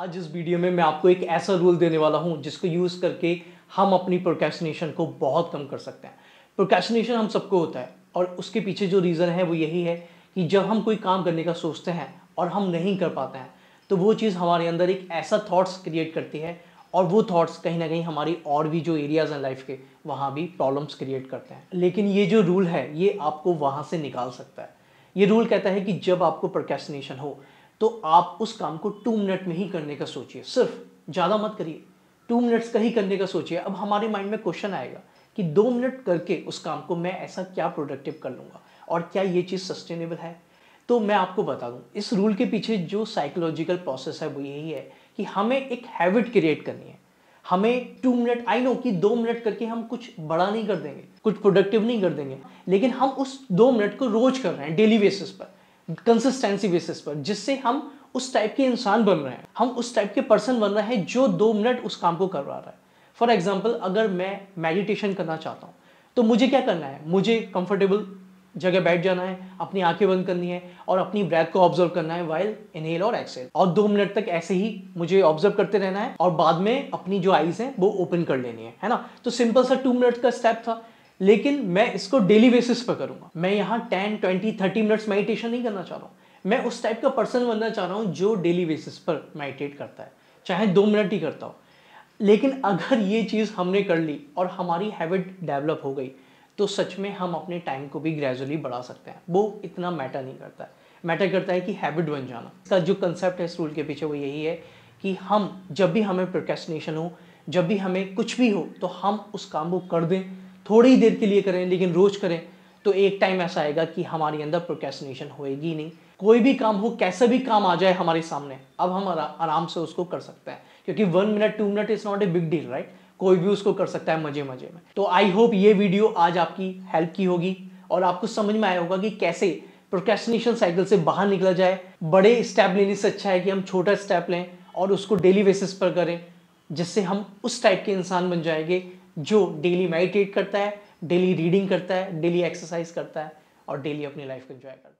आज इस वीडियो में मैं आपको एक ऐसा रूल देने वाला हूं जिसको यूज करके हम अपनी प्रोकेशनेशन को बहुत कम कर सकते हैं प्रोकेशनेशन हम सबको होता है और उसके पीछे जो रीज़न है वो यही है कि जब हम कोई काम करने का सोचते हैं और हम नहीं कर पाते हैं तो वो चीज़ हमारे अंदर एक ऐसा थाट्स क्रिएट करती है और वो थाट्स कहीं ना कहीं हमारी और भी जो एरियाज़ हैं लाइफ के वहाँ भी प्रॉब्लम्स क्रिएट करते हैं लेकिन ये जो रूल है ये आपको वहाँ से निकाल सकता है ये रूल कहता है कि जब आपको प्रोकेशनेशन हो तो आप उस काम को टू मिनट में ही करने का सोचिए सिर्फ ज़्यादा मत करिए टू मिनट्स का ही करने का सोचिए अब हमारे माइंड में क्वेश्चन आएगा कि दो मिनट करके उस काम को मैं ऐसा क्या प्रोडक्टिव कर लूँगा और क्या ये चीज़ सस्टेनेबल है तो मैं आपको बता दूं इस रूल के पीछे जो साइकोलॉजिकल प्रोसेस है वो यही है कि हमें एक हैबिट क्रिएट करनी है हमें टू मिनट आई नो कि दो मिनट करके हम कुछ बड़ा नहीं कर देंगे कुछ प्रोडक्टिव नहीं कर देंगे लेकिन हम उस दो मिनट को रोज कर रहे हैं डेली बेसिस पर कंसिस्टेंसी बेसिस पर जिससे हम उस टाइप के इंसान बन रहे हैं हम उस टाइप के पर्सन बन रहे हैं जो दो मिनट उस काम को करवा रहा है फॉर एग्जाम्पल अगर मैं मेडिटेशन करना चाहता हूँ तो मुझे क्या करना है मुझे कंफर्टेबल जगह बैठ जाना है अपनी आंखें बंद करनी है और अपनी ब्रेथ को ऑब्जर्व करना है वाइल इनहेल और एक्सेल और दो मिनट तक ऐसे ही मुझे ऑब्जर्व करते रहना है और बाद में अपनी जो आईज है वो ओपन कर लेनी है है ना तो सिंपल सा टू मिनट का स्टेप था लेकिन मैं इसको डेली बेसिस पर करूंगा मैं यहाँ ten twenty thirty minutes meditation नहीं करना चाह रहा हूँ मैं उस टाइप का पर्सन बनना चाह रहा हूँ जो डेली बेसिस पर मेडिटेट करता है चाहे दो मिनट ही करता हो लेकिन अगर ये चीज़ हमने कर ली और हमारी हैबिट डेवलप हो गई तो सच में हम अपने टाइम को भी ग्रेजुअली बढ़ा सकते हैं वो इतना मैटर नहीं करता है मैटर करता है कि हैबिट बन जाना इसका जो कंसेप्ट है इस रूल के पीछे वो यही है कि हम जब भी हमें प्रोकेस्टिनेशन हो जब भी हमें कुछ भी हो तो हम उस काम को कर दें थोड़ी ही देर के लिए करें लेकिन रोज करें तो एक टाइम ऐसा आएगा कि हमारे अंदर प्रोकेशनेशन होएगी नहीं कोई भी काम हो कैसा भी काम आ जाए हमारे सामने अब हम आराम से उसको कर सकते हैं क्योंकि one minute two minute is not a big deal right कोई भी उसको कर सकता है मजे मजे में तो आई होप ये वीडियो आज आपकी हेल्प की होगी और आपको समझ में आया होगा कि कैसे प्रोकेशनेशन साइकिल से बाहर निकला जाए बड़े स्टेप लेने से अच्छा है कि हम छोटा स्टेप लें और उसको डेली बेसिस पर करें जिससे हम उस टाइप के इंसान बन जाएंगे जो डेली मेडिटेट करता है डेली रीडिंग करता है डेली एक्सरसाइज करता है और डेली अपनी लाइफ को एंजॉय करता है